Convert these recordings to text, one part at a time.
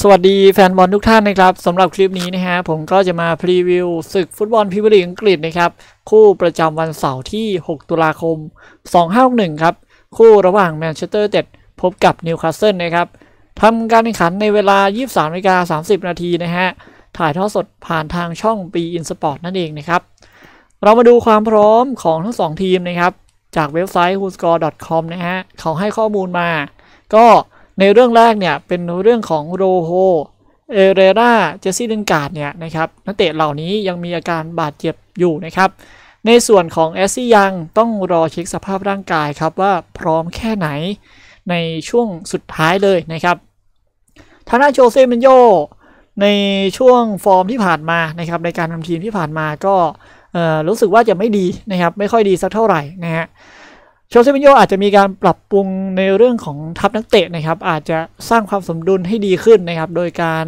สวัสดีแฟนบอลทุกท่านนะครับสำหรับคลิปนี้นะฮะผมก็จะมาพรีวิวศึกฟุตบอลพิมยร์ลีกอังกฤษนะครับ คู่ประจำวันเสาร์ที่ 6 ตุลาคม 2561 ครับ คู่ระหว่างแมนเชสเตอร์เต็ดพบกับนิวคาสเซิลนะครับทำการแข่งขันในเวลา 23นากา30 นาทีนะฮะถ่ายทอดสดผ่านทางช่องปีอินสปอร์ตนั่นเองนะครับ เรามาดูความพร้อมของทั้ง 2 ทีมนะครับจากเว็บไซต์ w h o s c o r e c o m นะฮะเขาให้ข้อมูลมาก็ในเรื่องแรกเนี่ยเป็นเรื่องของโรโฮเอเรรา เจสซี่ดดนการ์ดเนี่ยนะครับนักเตะเหล่านี้ยังมีอาการบาดเจ็บอยู่นะครับ ในส่วนของแอสซี่ยังต้องรอเช็คสภาพร่างกายครับว่าพร้อมแค่ไหนในช่วงสุดท้ายเลยนะครับทาน่าโชเซ่เนโยในช่วงฟอร์มที่ผ่านมานะครับในการทำทีมที่ผ่านมาก็รู้สึกว่าจะไม่ดีนะครับไม่ค่อยดีสักเท่าไหร่นะฮะชเซมิโยอาจจะมีการปรับปรุงในเรื่องของทัพนักเตะนะครับ อาจจะสร้างความสมดุลให้ดีขึ้นนะครับ โดยการ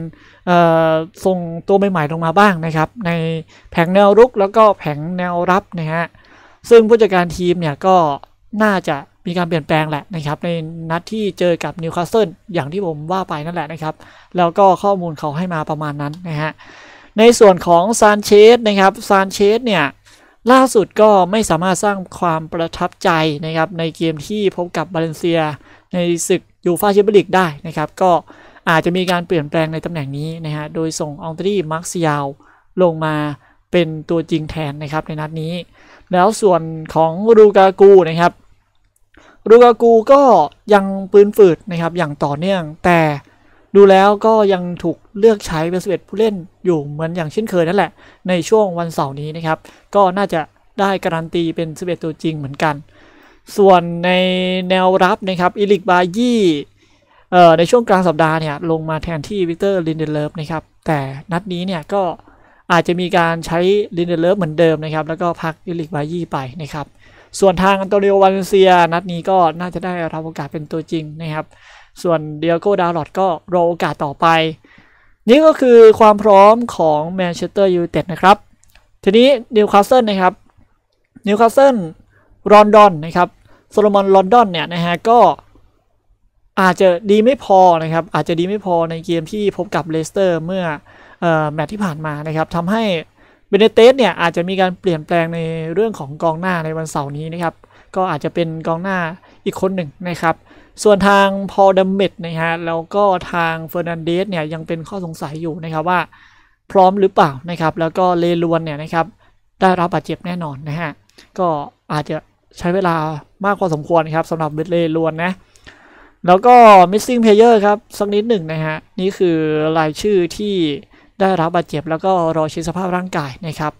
ส่งตัวใหม่ ๆ ลงมาบ้างนะครับ ในแผงแนวรุกแล้วก็แผงแนวรับนะฮะ ซึ่งผู้จัดการทีมเนี่ยก็น่าจะมีการเปลี่ยนแปลงแหละนะครับ ในนัดที่เจอกับนิวคาสเซิล อย่างที่ผมว่าไปนั่นแหละนะครับ แล้วก็ข้อมูลเขาให้มาประมาณนั้นนะฮะ ในส่วนของซานเชสนะครับ ซานเชสเนี่ยล่าสุดก็ไม่สามารถสร้างความประทับใจนะครับในเกมที่พบกับบาเลนเซียในศึกยูฟาแชมเปี้ยนลีกได้นะครับก็อาจจะมีการเปลี่ยนแปลงในตำแหน่งนี้นะฮะโดยส่งอองตรีมาร์คซิยาวลงมาเป็นตัวจริงแทนนะครับในนัดนี้ แล้วส่วนของรูกากูนะครับรูกากูก็ยังปืนฝืดนะครับอย่างต่อเนื่องแต่ดูแล้วก็ยังถูกเลือกใช้เป็นส11ผู้เล่นอยู่เหมือนอย่างเช่นเคยนั่นแหละ ในช่วงวันเสาร์นี้นะครับ ก็น่าจะได้การันตีเป็นสเวตัวจริงเหมือนกัน ส่วนในแนวรับนะครับอิลิกบายี่ในช่วงกลางสัปดาห์เนี่ยลงมาแทนที่วิกเตอร์ลินเดเลฟนะครับแต่นัดนี้เนี่ยก็อาจจะมีการใช้ลินเดเลฟเหมือนเดิมนะครับ แล้วก็พักอิลิกบายี่ไปนะครับส่วนทางอันโตนิโอวาเลนเซียนัดนี้ก็น่าจะได้รับโอกาสเป็นตัวจริงนะครับส่วนเดียโก้ดาวลอดก็รอโอกาสต่อไป นี่ก็คือความพร้อมของแมนเชสเตอร์ยูไนเต็ดนะครับ ทีนี้นิวคาสเซิลนะครับนิวคาสเซิลรอนดอนนะครับโซโลมอนลอนดอนเนี่ยนะฮะก็อาจจะดีไม่พอนะครับอาจจะดีไม่พอในเกมที่พบกับเลสเตอร์เมื่อแมตช์ที่ผ่านมานะครับทำให้เบเนเตสเนี่ยอาจจะมีการเปลี่ยนแปลงในเรื่องของกองหน้าในวันเสาร์นี้นะครับ ก็อาจจะเป็นกองหน้าอีกคนหนึ่งนะครับส่วนทางพอดัมเมดนะฮะแล้วก็ทางเฟอร์นันเดสเนี่ยยังเป็นข้อสงสัยอยู่นะครับว่า พร้อมหรือเปล่านะครับ แล้วก็เลลวนเนี่ยนะครับได้รับบาดเจ็บแน่นอนนะฮะก็อาจจะใช้เวลามากพอสมควรนะครับสำหรับเบเลลวนนะแล้วก็ missing player ครับสักนิดหนึ่งนะฮะนี่คือรายชื่อที่ได้รับบาดเจ็บแล้วก็รอเช็คสภาพร่างกายนะครับ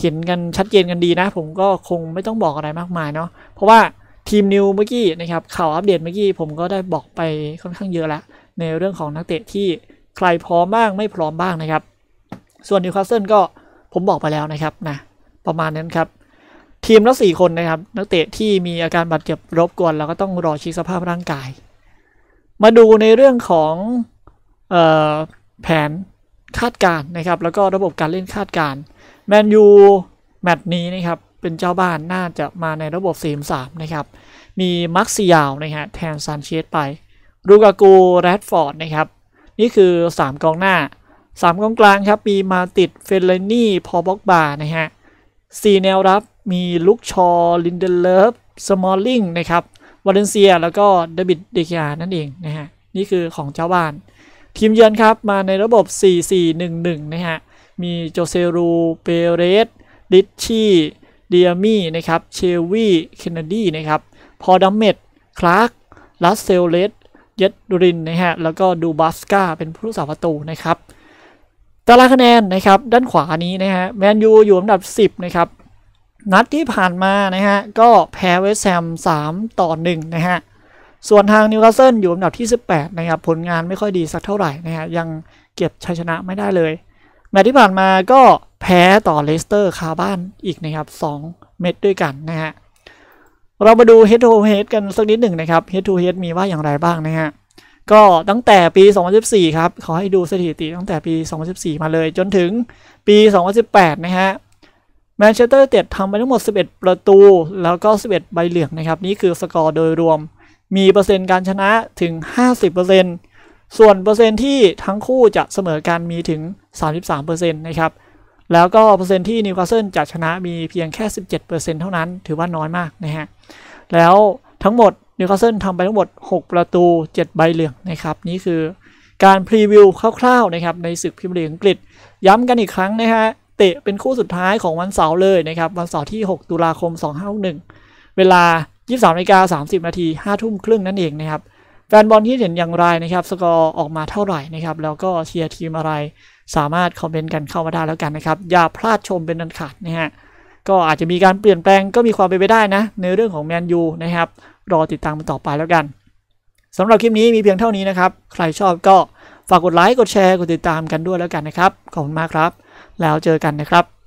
เห็นกันชัดเจนกันดีนะ ผมก็คงไม่ต้องบอกอะไรมากมายเนาะเพราะว่าทีมนิวเมื่อกี้นะครับข่าวอัปเดตเมื่อกี้ ผมก็ได้บอกไปค่อนข้างเยอะแล้ว ในเรื่องของนักเตะที่ใครพร้อมบ้างไม่พร้อมบ้างนะครับ ส่วนนิวคาสเซิลก็ผมบอกไปแล้วนะครับนะประมาณนั้นครับ ทีมละสี่คนนะครับ นักเตะที่มีอาการบาดเจ็บรบกวนเราก็ต้องรอชีสภาพร่างกาย มาดูในเรื่องของออแผนคาดการนะครับ แล้วก็ระบบการเล่นคาดการแมนยูแมตช์นี้นะครับเป็นเจ้าบ้านน่าจะมาในระบบ 4-3 นะครับ มีมักซิยาวนะฮะแทนซานเชสไป รูกากู แรดฟอร์ดนะครับ นี่คือ 3กองหน้า 3กองกลางครับมีมาติดเฟเลนี่พอบอกบา นะฮะสี่แนวรับมีลุคชอลินเดเลฟสมอลลิงนะครับ วาเลนเซียแล้วก็เดบิดเดกยานั่นเองนะฮะ นี่คือของเจ้าบ้าน ทีมเยือนครับมาในระบบ 4-4-1-1 นะฮะ มีโจเซรู เปเรสลิชชี่เดียมี่นะครับเชลวี่เคนเนดีนะครับพอดัมเมดคลาร์กลัสเซลเลสเยดรินนะฮะแล้วก็ดูบัสกาเป็นผู้รักษาประตูนะครับตารางคะแนนนะครับด้านขวานี้นะฮะแมนยูอยู่อันดับ 10นะครับนัดที่ผ่านมานะฮะก็แพ้เวสแฮม3 ต่อ1นะฮะส่วนทางนิวคาสเซิลอยู่อันดับที่ 18นะครับผลงานไม่ค่อยดีสักเท่าไหร่นะฮะยังเก็บชัยชนะไม่ได้เลยแมตช์ที่ผ่านมาก็แพ้ต่อเลสเตอร์คาบ้านอีกนะครับ 2 เม็ดด้วยกันนะฮะเรามาดู head to head กันสักนิดหนึ่งนะครับ head to head มีว่าอย่างไรบ้างนะฮะก็ตั้งแต่ปี2014ครับ ขอให้ดูสถิติตั้งแต่ปี2014มาเลยจนถึงปี 2018 นะฮะแมนเชสเตอร์เต็ดทำไปทั้งหมด 11 ประตูแล้วก็ 11 ใบเหลืองนะครับ นี่คือสกอร์โดยรวมมีเปอร์เซ็นต์การชนะถึง 50%ส่วนเปอร์เซ็นต์ที่ทั้งคู่จะเสมอกันมีถึง33%นะครับแล้วก็เปอร์เซ็นที่นิวคาสเซิลจะชนะมีเพียงแค่ 17%เท่านั้น ถือว่าน้อยมากนะฮะ แล้วทั้งหมดนิวคาสเซิลทำไปทั้งหมด 6 ประตู 7 ใบเหลืองนะครับ นี่คือการพรีวิวคร่าวๆนะครับในศึกพิมพ์เหลองอังกฤษ ย้ำกันอีกครั้งนะฮะ เตะเป็นคู่สุดท้ายของวันเสาร์เลยนะครับ วันเสาร์ที่ 6 ตุลาคม 2561 เวลา 23นาฬิกา30นาที5ทุ่มครึ่งนั่นเองนะครับ แฟนบอลที่เห็นอย่างไรนะครับ สกอร์ออกมาเท่าไหร่นะครับ แล้วก็เชียร์ทีมอะไรสามารถคอมเมนต์กันเข้ามาได้แล้วกันนะครับ อย่าพลาดชมเป็นอันขาดนะฮะก็อาจจะมีการเปลี่ยนแปลงก็มีความเป็นไปได้นะ ในเรื่องของแมนยูนะครับรอติดตามมันต่อไปแล้วกันสำหรับคลิปนี้มีเพียงเท่านี้นะครับ ใครชอบก็ฝากกดไลค์กดแชร์กดติดตามกันด้วยแล้วกันนะครับ ขอบคุณมากครับ แล้วเจอกันนะครับ